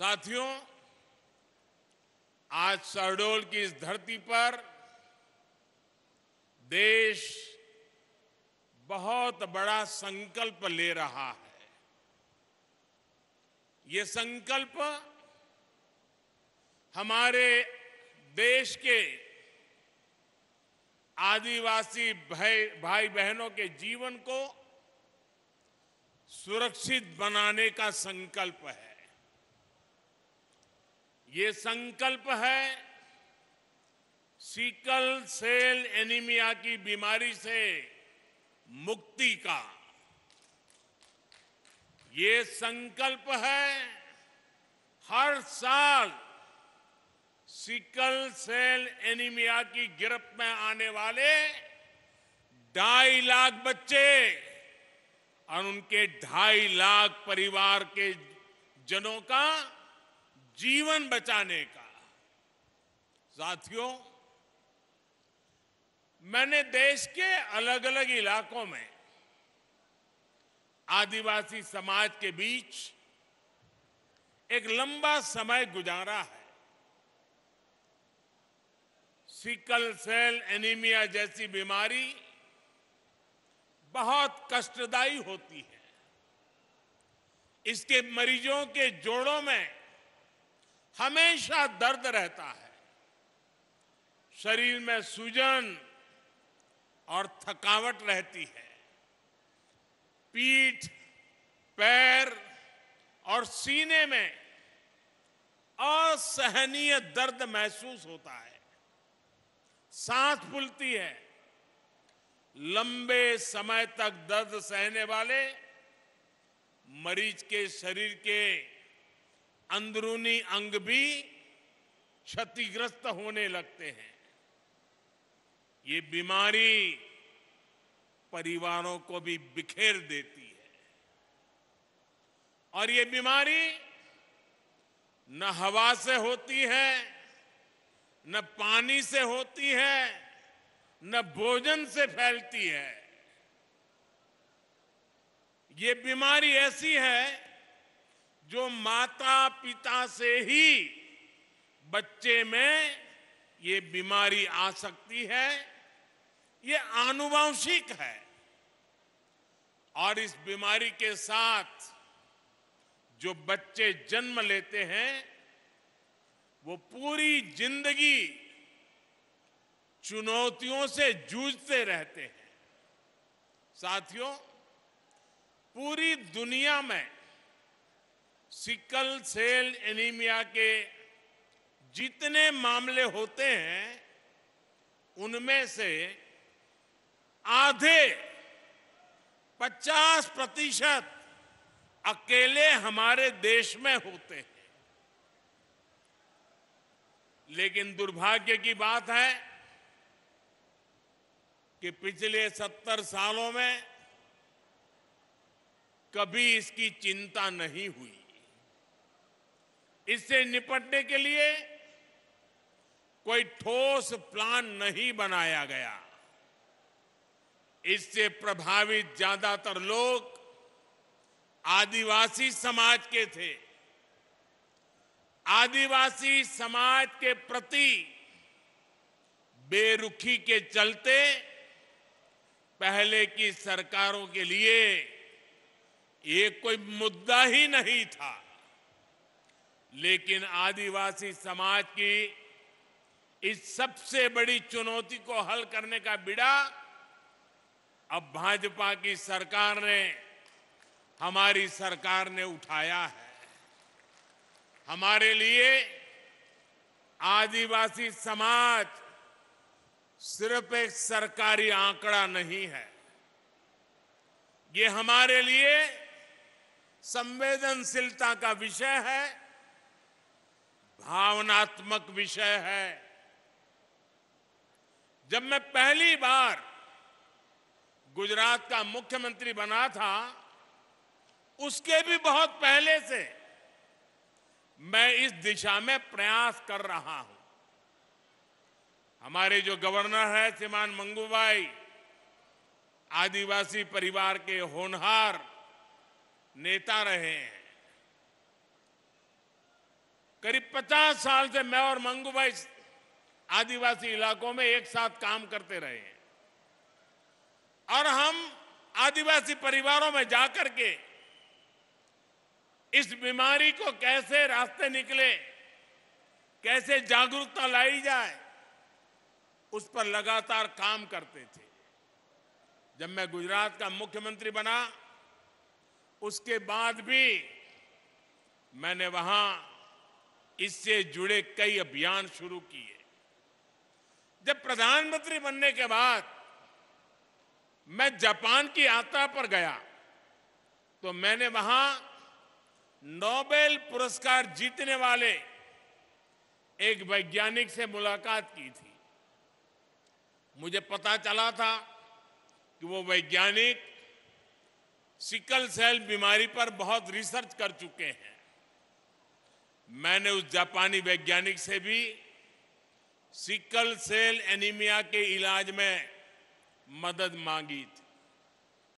साथियों आज शहडोल की इस धरती पर देश बहुत बड़ा संकल्प ले रहा है ये संकल्प हमारे देश के आदिवासी भाई भाई बहनों के जीवन को सुरक्षित बनाने का संकल्प है ये संकल्प है सिकल सेल एनीमिया की बीमारी से मुक्ति का ये संकल्प है हर साल सिकल सेल एनीमिया की गिरफ्त में आने वाले ढाई लाख बच्चे और उनके ढाई लाख परिवार के जनों का जीवन बचाने का साथियों मैंने देश के अलग अलग इलाकों में आदिवासी समाज के बीच एक लंबा समय गुजारा है सिकल सेल एनीमिया जैसी बीमारी बहुत कष्टदायी होती है इसके मरीजों के जोड़ों में हमेशा दर्द रहता है शरीर में सूजन और थकावट रहती है पीठ पैर और सीने में असहनीय दर्द महसूस होता है सांस फूलती है लंबे समय तक दर्द सहने वाले मरीज के शरीर के अंदरूनी अंग भी क्षतिग्रस्त होने लगते हैं ये बीमारी परिवारों को भी बिखेर देती है और ये बीमारी न हवा से होती है न पानी से होती है न भोजन से फैलती है ये बीमारी ऐसी है जो माता पिता से ही बच्चे में ये बीमारी आ सकती है ये आनुवंशिक है और इस बीमारी के साथ जो बच्चे जन्म लेते हैं वो पूरी जिंदगी चुनौतियों से जूझते रहते हैं साथियों पूरी दुनिया में सिकल सेल एनीमिया के जितने मामले होते हैं उनमें से आधे 50 प्रतिशत अकेले हमारे देश में होते हैं लेकिन दुर्भाग्य की बात है कि पिछले सत्तर सालों में कभी इसकी चिंता नहीं हुई इससे निपटने के लिए कोई ठोस प्लान नहीं बनाया गया इससे प्रभावित ज्यादातर लोग आदिवासी समाज के थे आदिवासी समाज के प्रति बेरुखी के चलते पहले की सरकारों के लिए ये कोई मुद्दा ही नहीं था लेकिन आदिवासी समाज की इस सबसे बड़ी चुनौती को हल करने का बिड़ा अब भाजपा की सरकार ने हमारी सरकार ने उठाया है हमारे लिए आदिवासी समाज सिर्फ एक सरकारी आंकड़ा नहीं है ये हमारे लिए संवेदनशीलता का विषय है भावनात्मक विषय है जब मैं पहली बार गुजरात का मुख्यमंत्री बना था उसके भी बहुत पहले से मैं इस दिशा में प्रयास कर रहा हूं हमारे जो गवर्नर है श्रीमान मंगूबाई आदिवासी परिवार के होनहार नेता रहे हैं करीब पचास साल से मैं और मंगू भाई आदिवासी इलाकों में एक साथ काम करते रहे हैं और हम आदिवासी परिवारों में जाकर के इस बीमारी को कैसे रास्ते निकले कैसे जागरूकता लाई जाए उस पर लगातार काम करते थे जब मैं गुजरात का मुख्यमंत्री बना उसके बाद भी मैंने वहां इससे जुड़े कई अभियान शुरू किए जब प्रधानमंत्री बनने के बाद मैं जापान की यात्रा पर गया तो मैंने वहां नोबेल पुरस्कार जीतने वाले एक वैज्ञानिक से मुलाकात की थी मुझे पता चला था कि वो वैज्ञानिक सिकल सेल बीमारी पर बहुत रिसर्च कर चुके हैं मैंने उस जापानी वैज्ञानिक से भी सिकल सेल एनीमिया के इलाज में मदद मांगी थी